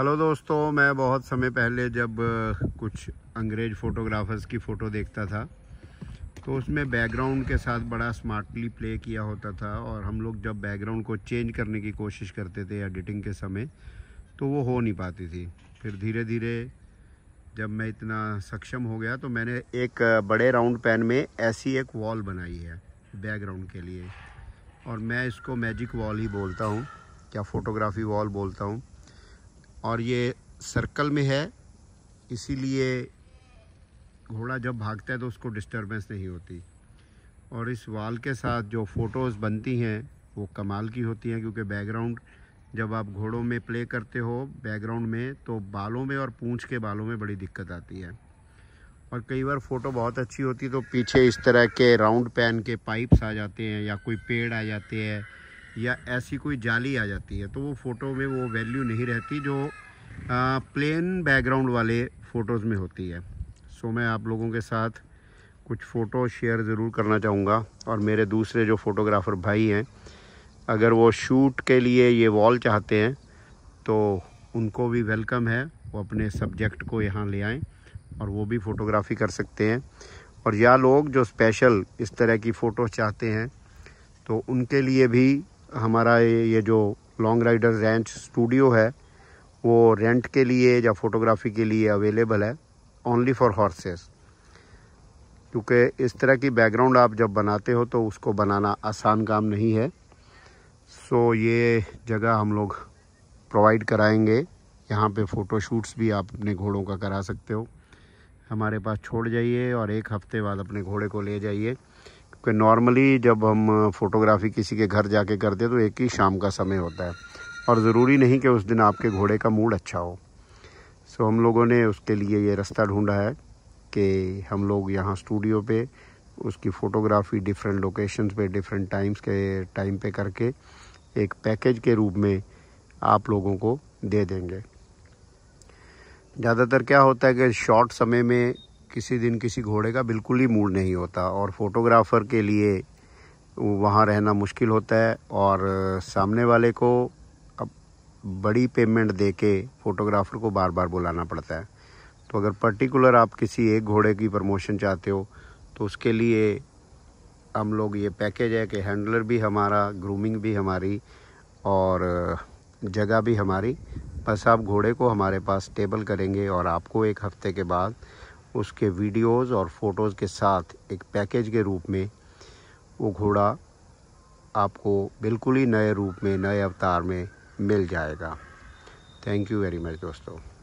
hello दोस्तों मैं बहुत समय पहले जब कुछ अंग्रेज फ़ोटोग्राफ़र्स की फ़ोटो देखता था तो उसमें बैकग्राउंड के साथ बड़ा स्मार्टली प्ले किया होता था और हम लोग जब बैकग्राउंड को चेंज करने की कोशिश करते थे एडिटिंग के समय तो वो हो नहीं पाती थी फिर धीरे धीरे जब मैं इतना सक्षम हो गया तो मैंने एक बड़े राउंड पैन में ऐसी एक वॉल बनाई है बैकग्राउंड के लिए और मैं इसको मैजिक वॉल ही बोलता हूँ क्या फ़ोटोग्राफी वॉल बोलता हूँ और ये सर्कल में है इसीलिए घोड़ा जब भागता है तो उसको डिस्टरबेंस नहीं होती और इस वाल के साथ जो फ़ोटोज़ बनती हैं वो कमाल की होती हैं क्योंकि बैकग्राउंड जब आप घोड़ों में प्ले करते हो बैकग्राउंड में तो बालों में और पूंछ के बालों में बड़ी दिक्कत आती है और कई बार फ़ोटो बहुत अच्छी होती है तो पीछे इस तरह के राउंड पैन के पाइप्स आ जाते हैं या कोई पेड़ आ जाते हैं या ऐसी कोई जाली आ जाती है तो वो फ़ोटो में वो वैल्यू नहीं रहती जो आ, प्लेन बैकग्राउंड वाले फ़ोटोज़ में होती है सो मैं आप लोगों के साथ कुछ फ़ोटो शेयर ज़रूर करना चाहूँगा और मेरे दूसरे जो फ़ोटोग्राफ़र भाई हैं अगर वो शूट के लिए ये वॉल चाहते हैं तो उनको भी वेलकम है वो अपने सब्जेक्ट को यहाँ ले आएँ और वो भी फ़ोटोग्राफ़ी कर सकते हैं और या लोग जो स्पेशल इस तरह की फ़ोटो चाहते हैं तो उनके लिए भी हमारा ये जो लॉन्ग राइडर रेंच स्टूडियो है वो रेंट के लिए या फोटोग्राफी के लिए अवेलेबल है ओनली फॉर हॉर्सेस क्योंकि इस तरह की बैकग्राउंड आप जब बनाते हो तो उसको बनाना आसान काम नहीं है सो ये जगह हम लोग प्रोवाइड कराएंगे यहाँ पे फ़ोटोशूट्स भी आप अपने घोड़ों का करा सकते हो हमारे पास छोड़ जाइए और एक हफ्ते बाद अपने घोड़े को ले जाइए कि नॉर्मली जब हम फोटोग्राफी किसी के घर जाके करते हैं तो एक ही शाम का समय होता है और ज़रूरी नहीं कि उस दिन आपके घोड़े का मूड अच्छा हो सो हम लोगों ने उसके लिए ये रास्ता ढूंढा है कि हम लोग यहाँ स्टूडियो पे उसकी फ़ोटोग्राफी डिफरेंट लोकेशंस पे डिफरेंट टाइम्स के टाइम पे करके एक पैकेज के रूप में आप लोगों को दे देंगे ज़्यादातर क्या होता है कि शॉर्ट समय में किसी दिन किसी घोड़े का बिल्कुल ही मूड नहीं होता और फोटोग्राफ़र के लिए वहाँ रहना मुश्किल होता है और सामने वाले को अब बड़ी पेमेंट दे के फोटोग्राफ़र को बार बार बुलाना पड़ता है तो अगर पर्टिकुलर आप किसी एक घोड़े की प्रमोशन चाहते हो तो उसके लिए हम लोग ये पैकेज है कि हैंडलर भी हमारा ग्रूमिंग भी हमारी और जगह भी हमारी बस आप घोड़े को हमारे पास टेबल करेंगे और आपको एक हफ्ते के बाद उसके वीडियोस और फ़ोटोज़ के साथ एक पैकेज के रूप में वो घोड़ा आपको बिल्कुल ही नए रूप में नए अवतार में मिल जाएगा थैंक यू वेरी मच दोस्तों